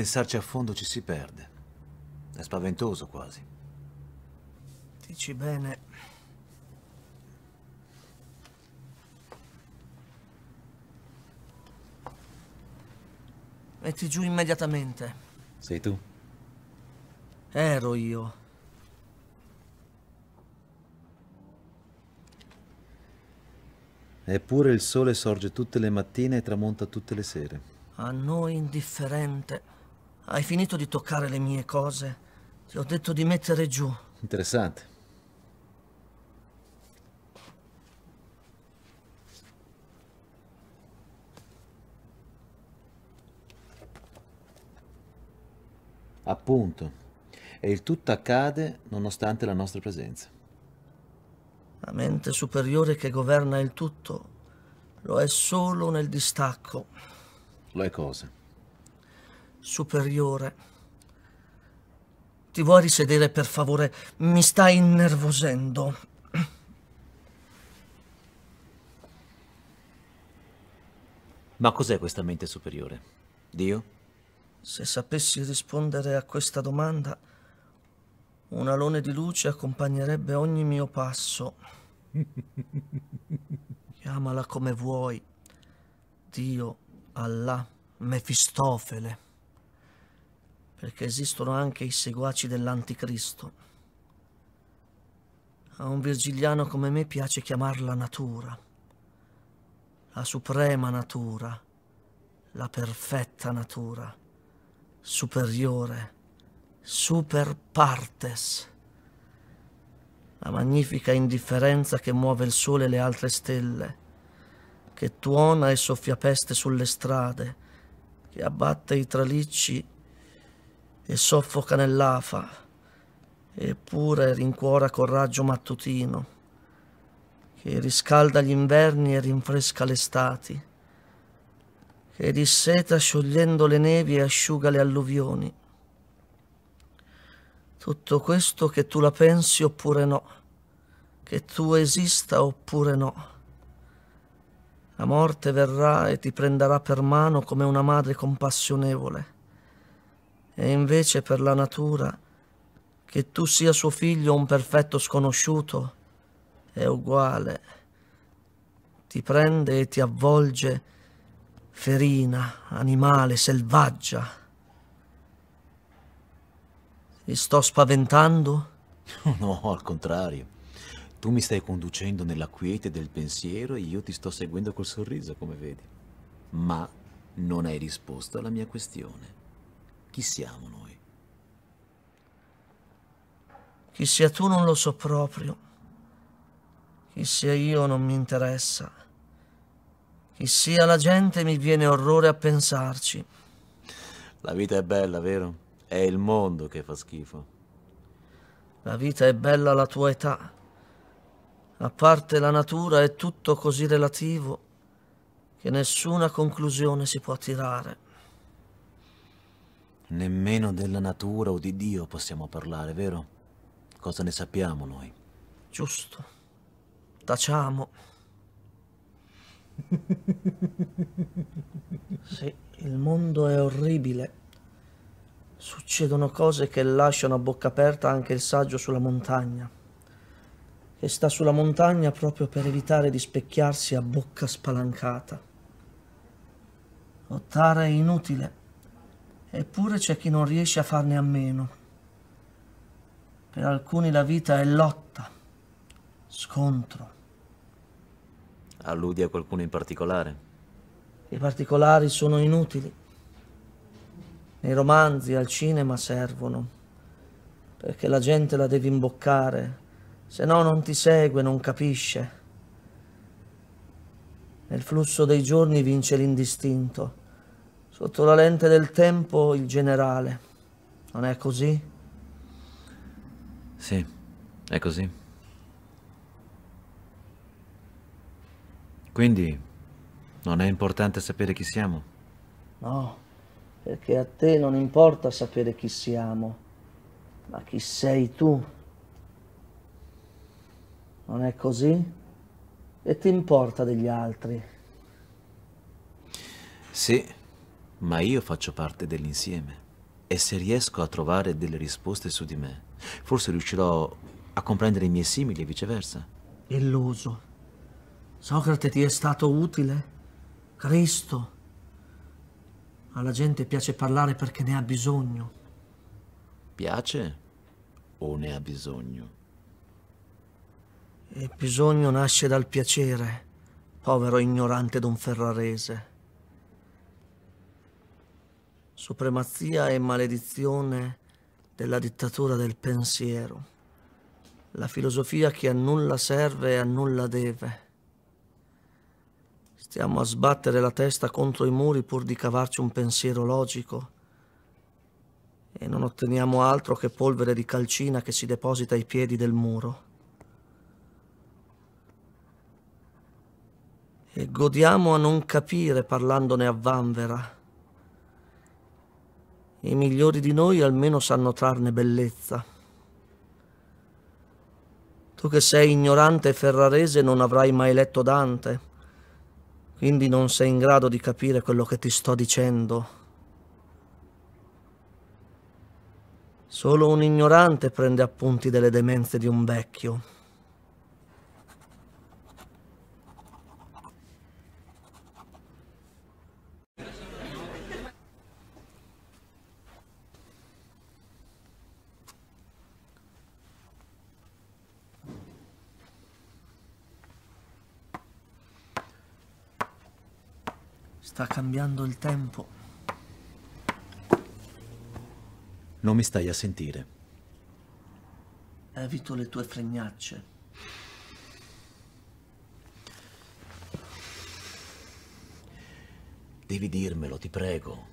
pensarci a fondo ci si perde. È spaventoso quasi. Dici bene. Metti giù immediatamente. Sei tu? Ero io. Eppure il sole sorge tutte le mattine e tramonta tutte le sere. A noi indifferente. Hai finito di toccare le mie cose? Ti ho detto di mettere giù. Interessante. Appunto. E il tutto accade nonostante la nostra presenza. La mente superiore che governa il tutto lo è solo nel distacco. Lo è cosa? superiore. Ti vuoi risedere per favore? Mi stai innervosendo. Ma cos'è questa mente superiore? Dio? Se sapessi rispondere a questa domanda, un alone di luce accompagnerebbe ogni mio passo. Chiamala come vuoi. Dio, Allah, Mefistofele perché esistono anche i seguaci dell'anticristo. A un virgiliano come me piace chiamarla natura, la suprema natura, la perfetta natura, superiore, super partes, la magnifica indifferenza che muove il sole e le altre stelle, che tuona e soffia peste sulle strade, che abbatte i tralicci e soffoca nell'afa, eppure rincuora col raggio mattutino, che riscalda gli inverni e rinfresca le estati, che disseta sciogliendo le nevi e asciuga le alluvioni. Tutto questo che tu la pensi oppure no, che tu esista oppure no. La morte verrà e ti prenderà per mano come una madre compassionevole e invece per la natura che tu sia suo figlio un perfetto sconosciuto è uguale. Ti prende e ti avvolge ferina, animale, selvaggia. Ti sto spaventando? No, al contrario. Tu mi stai conducendo nella quiete del pensiero e io ti sto seguendo col sorriso, come vedi. Ma non hai risposto alla mia questione. Chi siamo noi? Chi sia tu non lo so proprio. Chi sia io non mi interessa. Chi sia la gente mi viene orrore a pensarci. La vita è bella, vero? È il mondo che fa schifo. La vita è bella alla tua età. A parte la natura è tutto così relativo che nessuna conclusione si può tirare. Nemmeno della natura o di Dio possiamo parlare, vero? Cosa ne sappiamo noi? Giusto. Taciamo. sì, il mondo è orribile. Succedono cose che lasciano a bocca aperta anche il saggio sulla montagna, che sta sulla montagna proprio per evitare di specchiarsi a bocca spalancata. Lottare è inutile Eppure c'è chi non riesce a farne a meno. Per alcuni la vita è lotta, scontro. Alludi a qualcuno in particolare? I particolari sono inutili. Nei romanzi, al cinema servono, perché la gente la deve imboccare, se no non ti segue, non capisce. Nel flusso dei giorni vince l'indistinto. Sotto la lente del tempo il generale. Non è così? Sì, è così. Quindi non è importante sapere chi siamo? No, perché a te non importa sapere chi siamo, ma chi sei tu. Non è così? E ti importa degli altri? Sì ma io faccio parte dell'insieme e se riesco a trovare delle risposte su di me, forse riuscirò a comprendere i miei simili e viceversa. Illuso. Socrate ti è stato utile? Cristo. Alla gente piace parlare perché ne ha bisogno. Piace o ne ha bisogno? Il bisogno nasce dal piacere, povero ignorante d'un ferrarese supremazia e maledizione della dittatura del pensiero, la filosofia che a nulla serve e a nulla deve. Stiamo a sbattere la testa contro i muri pur di cavarci un pensiero logico e non otteniamo altro che polvere di calcina che si deposita ai piedi del muro. E godiamo a non capire parlandone a vanvera i migliori di noi almeno sanno trarne bellezza. Tu che sei ignorante ferrarese non avrai mai letto Dante, quindi non sei in grado di capire quello che ti sto dicendo. Solo un ignorante prende appunti delle demenze di un vecchio. Sta cambiando il tempo. Non mi stai a sentire. Evito le tue fregnacce. Devi dirmelo, ti prego.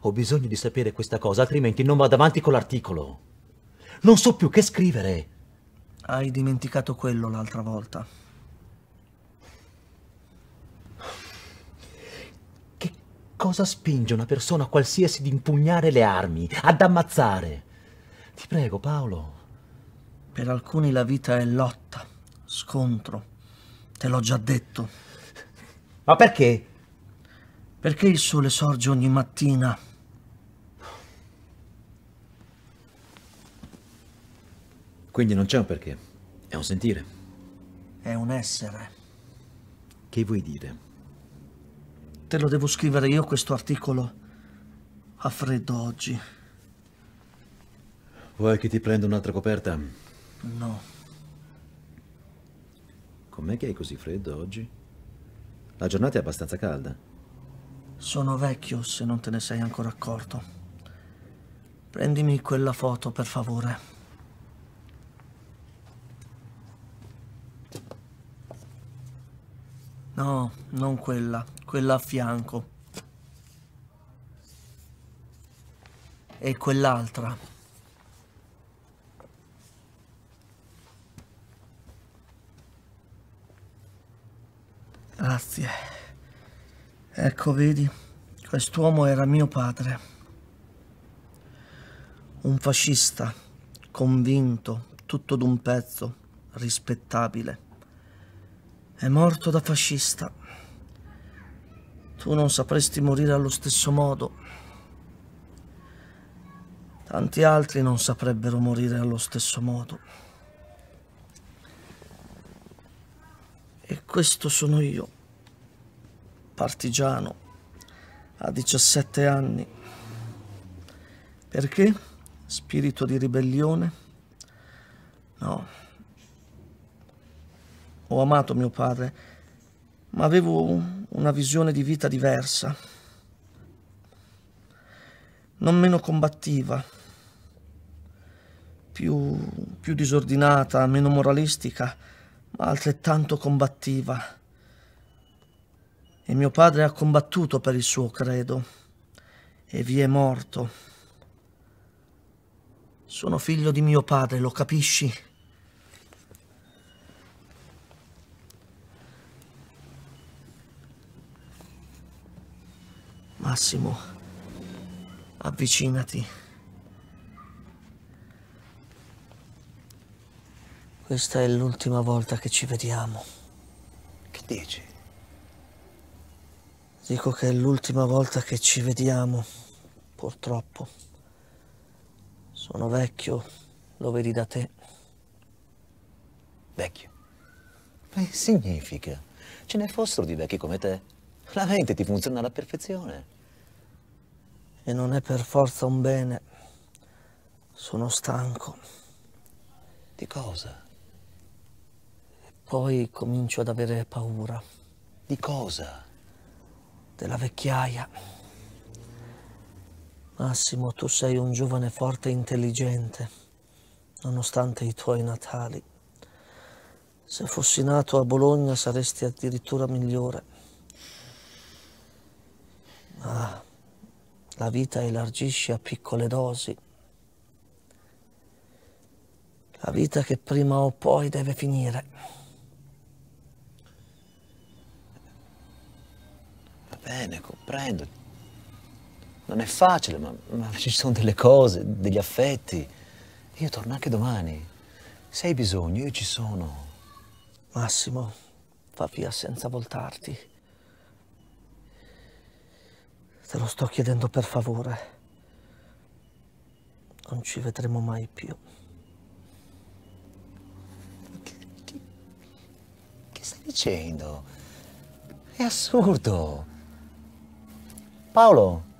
Ho bisogno di sapere questa cosa, altrimenti non vado avanti con l'articolo. Non so più che scrivere. Hai dimenticato quello l'altra volta. cosa spinge una persona qualsiasi ad impugnare le armi, ad ammazzare? Ti prego, Paolo. Per alcuni la vita è lotta, scontro. Te l'ho già detto. Ma perché? Perché il sole sorge ogni mattina. Quindi non c'è un perché, è un sentire. È un essere. Che vuoi dire? te lo devo scrivere io questo articolo a freddo oggi. Vuoi che ti prenda un'altra coperta? No. Com'è che hai così freddo oggi? La giornata è abbastanza calda. Sono vecchio, se non te ne sei ancora accorto. Prendimi quella foto, per favore. No, non quella, quella a fianco e quell'altra. Grazie. Ecco, vedi, quest'uomo era mio padre. Un fascista, convinto, tutto d'un pezzo, rispettabile. È morto da fascista tu non sapresti morire allo stesso modo. Tanti altri non saprebbero morire allo stesso modo. E questo sono io, partigiano, a 17 anni. Perché? Spirito di ribellione? No. Ho amato mio padre, ma avevo una visione di vita diversa, non meno combattiva, più, più disordinata, meno moralistica, ma altrettanto combattiva. E mio padre ha combattuto per il suo credo e vi è morto. Sono figlio di mio padre, lo capisci? Massimo, avvicinati. Questa è l'ultima volta che ci vediamo. Che dici? Dico che è l'ultima volta che ci vediamo, purtroppo. Sono vecchio, lo vedi da te. Vecchio? Ma che significa? Ce ne fossero di vecchi come te? La mente ti funziona alla perfezione. E non è per forza un bene. Sono stanco. Di cosa? E poi comincio ad avere paura. Di cosa? Della vecchiaia. Massimo, tu sei un giovane forte e intelligente, nonostante i tuoi natali. Se fossi nato a Bologna saresti addirittura migliore. Ah, la vita elargisce a piccole dosi. La vita che prima o poi deve finire. Va bene, comprendo. Non è facile, ma, ma ci sono delle cose, degli affetti. Io torno anche domani. Se hai bisogno, io ci sono. Massimo, va via senza voltarti. Te lo sto chiedendo per favore. Non ci vedremo mai più. Che, che, che stai dicendo? È assurdo. Paolo,